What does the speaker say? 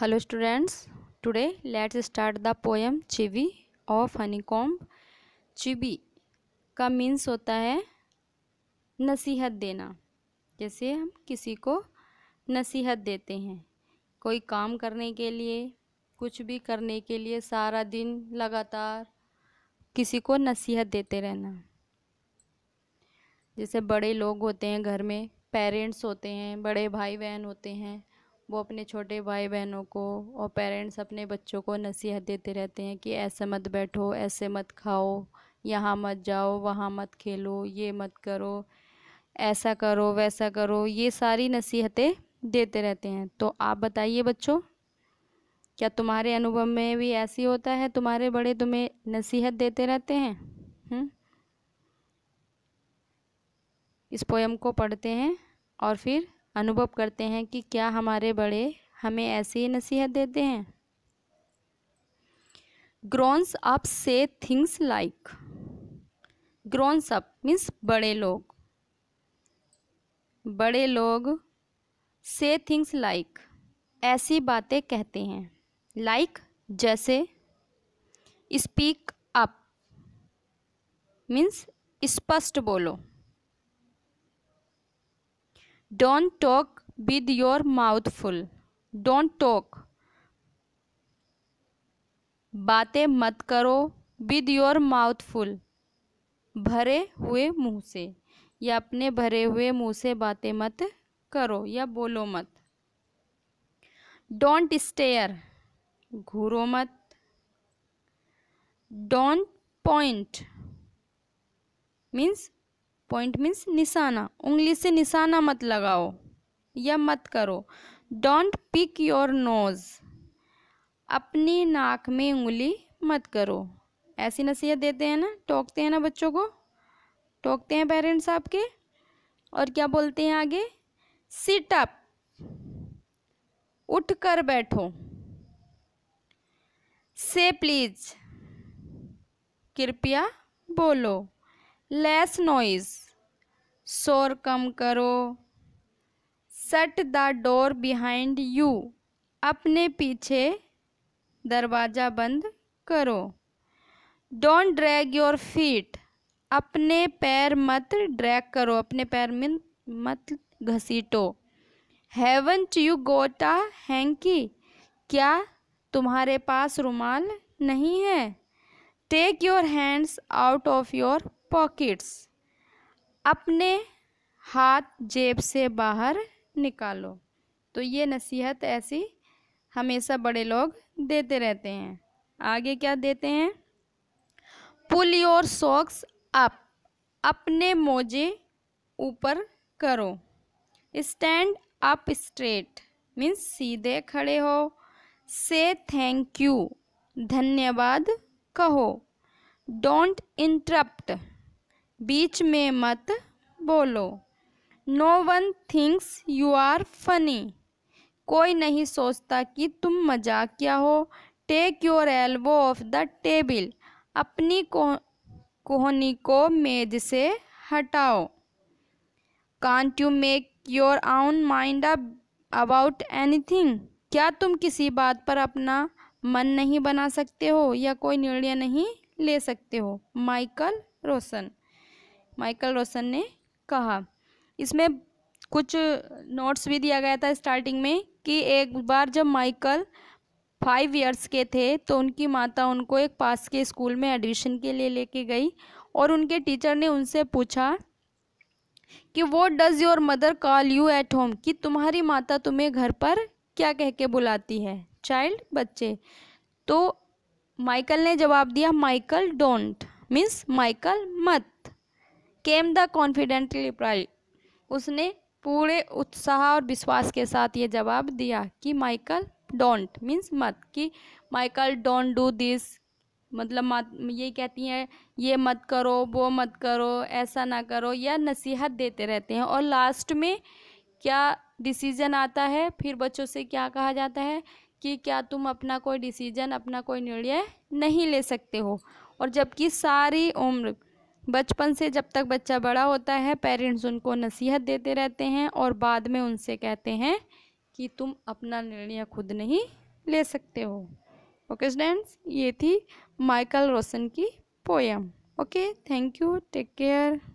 Students students let's let's the poem poem of honey honeycomb चिबी का means होता है नसीहत देना जैसे हम किसी को नसीहत देते हैं कोई काम करने के लिए कुछ भी करने के लिए सारा दिन लगातार किसी को नसीहत देते रहना जैसे बड़े लोग होते हैं घर में पेरेंट्स होते हैं बड़े भाई बहन होते हैं वो अपने छोटे भाई बहनों को और पेरेंट्स अपने बच्चों को नसीहत देते रहते हैं कि ऐसे मत बैठो ऐसे मत खाओ यहाँ मत जाओ वहाँ मत खेलो ये मत करो ऐसा करो वैसा करो ये सारी नसीहतें देते रहते हैं तो आप बताइए बच्चों क्या तुम्हारे अनुभव में भी ऐसी होता है तुम्हारे बड़े तुम्हें नसीहत देते रहते हैं हुँ? इस पोएम को पढ़ते हैं और फिर अनुभव करते हैं कि क्या हमारे बड़े हमें ऐसी नसीहत देते हैं grownups say things like grownups means बड़े लोग बड़े लोग से थिंग्स लाइक ऐसी बातें कहते हैं लाइक like, जैसे स्पीक अप मीन्स स्पष्ट बोलो don't talk with your mouth full don't talk बातें मत करो विद योर माउथ फुल भरे हुए मुंह से या अपने भरे हुए मुंह से बातें मत करो या बोलो मत डोंट स्टेयर घूरो मत don't point means point means निशाना उंगली से निशाना मत लगाओ या मत करो डोंट पिक योर नोज़ अपनी नाक में उंगली मत करो ऐसी नसीहत देते हैं ना टोकते हैं ना बच्चों को टोकते हैं पेरेंट्स आपके और क्या बोलते हैं आगे सिट अप उठ कर बैठो से प्लीज कृपया बोलो लेस नॉइज शोर कम करो सट द डोर बिहाइंड यू अपने पीछे दरवाज़ा बंद करो डोंट ड्रैग योर फीट अपने पैर मत ड्रैग करो अपने पैर में मत घसीटो हैवंट यू गोटा हैंकी क्या तुम्हारे पास रुमाल नहीं है take your hands out of your pockets अपने हाथ जेब से बाहर निकालो तो ये नसीहत ऐसी हमेशा बड़े लोग देते रहते हैं आगे क्या देते हैं पुल योर सॉक्स अप अपने मोजे ऊपर करो स्टैंड अप स्ट्रेट मीन्स सीधे खड़े हो से थैंक यू धन्यवाद कहो डोंट इंटरप्ट बीच में मत बोलो no one thinks you are funny कोई नहीं सोचता कि तुम मजाक क्या हो take your elbow off the table अपनी कोहनी को मेज से हटाओ can't you make your own mind up about anything क्या तुम किसी बात पर अपना मन नहीं बना सकते हो या कोई निर्णय नहीं ले सकते हो माइकल रोशन माइकल रोशन ने कहा इसमें कुछ नोट्स भी दिया गया था स्टार्टिंग में कि एक बार जब माइकल फाइव इयर्स के थे तो उनकी माता उनको एक पास के स्कूल में एडमिशन के लिए लेके गई और उनके टीचर ने उनसे पूछा कि वो does your mother call you at home कि तुम्हारी माता तुम्हें घर पर क्या कह के बुलाती है चाइल्ड बच्चे तो माइकल ने जवाब दिया माइकल डोंट मीन्स माइकल मत केम द कॉन्फिडेंटली रिप्लाई उसने पूरे उत्साह और विश्वास के साथ ये जवाब दिया कि माइकल डोंट मीन्स मत कि माइकल डोंट डू दिस मतलब मत ये कहती हैं ये मत करो वो मत करो ऐसा ना करो या नसीहत देते रहते हैं और लास्ट में क्या डिसीज़न आता है फिर बच्चों से क्या कहा जाता है कि क्या तुम अपना कोई डिसीज़न अपना कोई निर्णय नहीं ले सकते हो और जबकि सारी उम्र बचपन से जब तक बच्चा बड़ा होता है पेरेंट्स उनको नसीहत देते रहते हैं और बाद में उनसे कहते हैं कि तुम अपना निर्णय खुद नहीं ले सकते हो ओके स्टूडेंट्स ये थी माइकल रोशन की poem okay thank you take care